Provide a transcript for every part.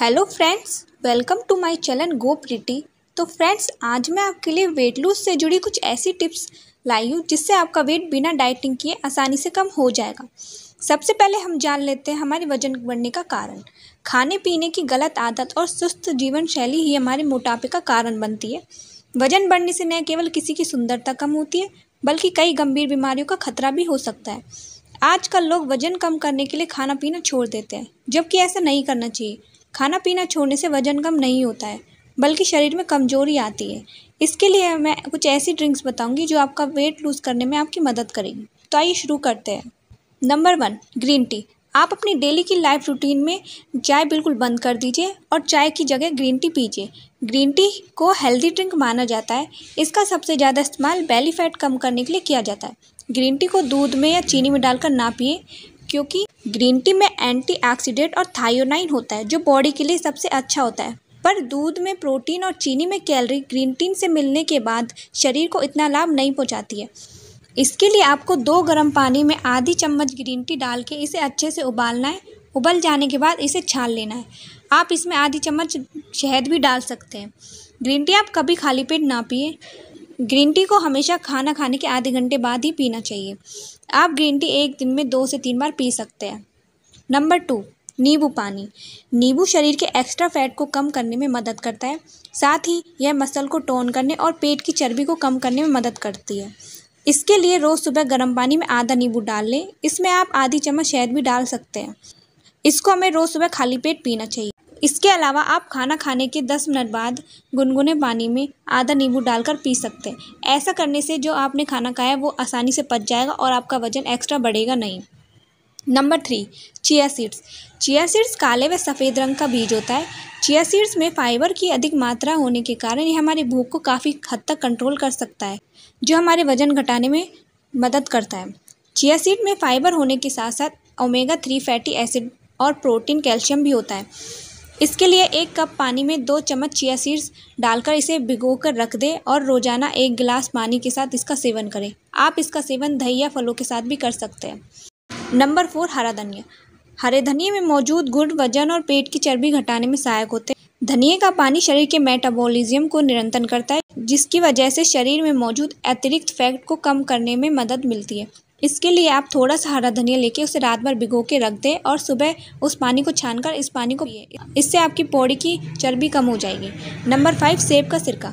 hello friends welcome to my channel go pretty तो friends आज मैं आपके लिए वेट लूज से जुड़ी कुछ ऐसी टिप्स लाई हूँ जिससे आपका वेट बिना डाइटिंग किए आसानी से कम हो जाएगा सबसे पहले हम जान लेते हैं हमारे वजन बढ़ने का कारण खाने पीने की गलत आदत और सुस्त जीवन शैली ही हमारे मोटापे का कारण बनती है वजन बढ़ने से न केवल किसी की सुंदरता कम होती है बल्कि कई गंभीर बीमारियों का खतरा भी हो सकता है आजकल लोग वजन कम करने के लिए खाना पीना छोड़ देते हैं जबकि ऐसा नहीं करना चाहिए खाना पीना छोड़ने से वज़न कम नहीं होता है बल्कि शरीर में कमज़ोरी आती है इसके लिए मैं कुछ ऐसी ड्रिंक्स बताऊंगी जो आपका वेट लूज़ करने में आपकी मदद करेगी तो आइए शुरू करते हैं नंबर वन ग्रीन टी आप अपनी डेली की लाइफ रूटीन में चाय बिल्कुल बंद कर दीजिए और चाय की जगह ग्रीन टी पीजिए ग्रीन टी को हेल्दी ड्रिंक माना जाता है इसका सबसे ज़्यादा इस्तेमाल बेली फैट कम करने के लिए किया जाता है ग्रीन टी को दूध में या चीनी में डालकर ना पिए क्योंकि ग्रीन टी में एंटीऑक्सीडेंट और थायोनाइन होता है जो बॉडी के लिए सबसे अच्छा होता है पर दूध में प्रोटीन और चीनी में कैलरी ग्रीन टी से मिलने के बाद शरीर को इतना लाभ नहीं पहुँचाती है इसके लिए आपको दो गर्म पानी में आधी चम्मच ग्रीन टी डाल के इसे अच्छे से उबालना है उबल जाने के बाद इसे छान लेना है आप इसमें आधी चम्मच शहद भी डाल सकते हैं ग्रीन टी आप कभी खाली पेट ना पिए ग्रीन टी को हमेशा खाना खाने के आधे घंटे बाद ही पीना चाहिए आप ग्रीन टी एक दिन में दो से तीन बार पी सकते हैं नंबर टू नींबू पानी नींबू शरीर के एक्स्ट्रा फैट को कम करने में मदद करता है साथ ही यह मसल को टोन करने और पेट की चर्बी को कम करने में मदद करती है इसके लिए रोज़ सुबह गर्म पानी में आधा नींबू डाल लें इसमें आप आधी चम्मच शहद भी डाल सकते हैं इसको हमें रोज़ सुबह खाली पेट पीना चाहिए इसके अलावा आप खाना खाने के 10 मिनट बाद गुनगुने पानी में आधा नींबू डालकर पी सकते हैं ऐसा करने से जो आपने खाना खाया वो आसानी से पच जाएगा और आपका वज़न एक्स्ट्रा बढ़ेगा नहीं number three chia seeds chia seeds काले व सफ़ेद रंग का बीज होता है चिया सीड्स में फाइबर की अधिक मात्रा होने के कारण यह हमारी भूख को काफ़ी हद तक कंट्रोल कर सकता है जो हमारे वजन घटाने में मदद करता है चिया सीड में फाइबर होने के साथ साथ ओमेगा थ्री फैटी एसिड और प्रोटीन कैल्शियम भी होता है इसके लिए एक कप पानी में दो चम्मच चिया सीड्स डालकर इसे भिगोकर रख दें और रोज़ाना एक गिलास पानी के साथ इसका सेवन करें आप इसका सेवन दही या फलों के साथ भी कर सकते हैं नंबर फोर हरा धनिया हरे धनिए में मौजूद गुण वजन और पेट की चर्बी घटाने में सहायक होते हैं धनिए का पानी शरीर के मेटाबॉलिज्म को निरंतर करता है जिसकी वजह से शरीर में मौजूद अतिरिक्त फैट को कम करने में मदद मिलती है इसके लिए आप थोड़ा सा हरा धनिया लेके उसे रात भर भिगो के रख दें और सुबह उस पानी को छानकर इस पानी को पिए इससे आपकी पौड़ी की चर्बी कम हो जाएगी नंबर फाइव सेब का सिरका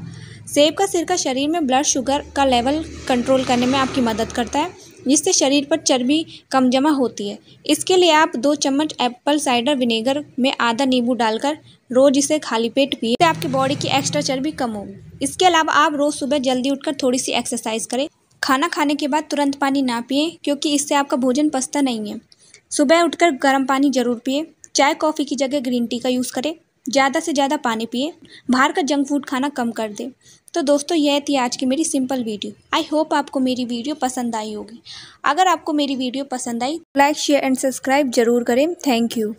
सेब का सिरका शरीर में ब्लड शुगर का लेवल कंट्रोल करने में आपकी मदद करता है जिससे शरीर पर चर्बी कम जमा होती है इसके लिए आप दो चम्मच एप्पल साइडर विनेगर में आधा नींबू डालकर रोज इसे खाली पेट पिए आपकी बॉडी की एक्स्ट्रा चर्बी कम होगी इसके अलावा आप रोज़ सुबह जल्दी उठकर थोड़ी सी एक्सरसाइज करें खाना खाने के बाद तुरंत पानी ना पिए क्योंकि इससे आपका भोजन पसता नहीं है सुबह उठकर गर्म पानी ज़रूर पिए चाय कॉफ़ी की जगह ग्रीन टी का यूज़ करें ज़्यादा से ज़्यादा पानी पिए बाहर का जंक फूड खाना कम कर दें तो दोस्तों यह थी आज की मेरी सिंपल वीडियो आई होप आपको मेरी वीडियो पसंद आई होगी अगर आपको मेरी वीडियो पसंद आई लाइक शेयर एंड सब्सक्राइब जरूर करें थैंक यू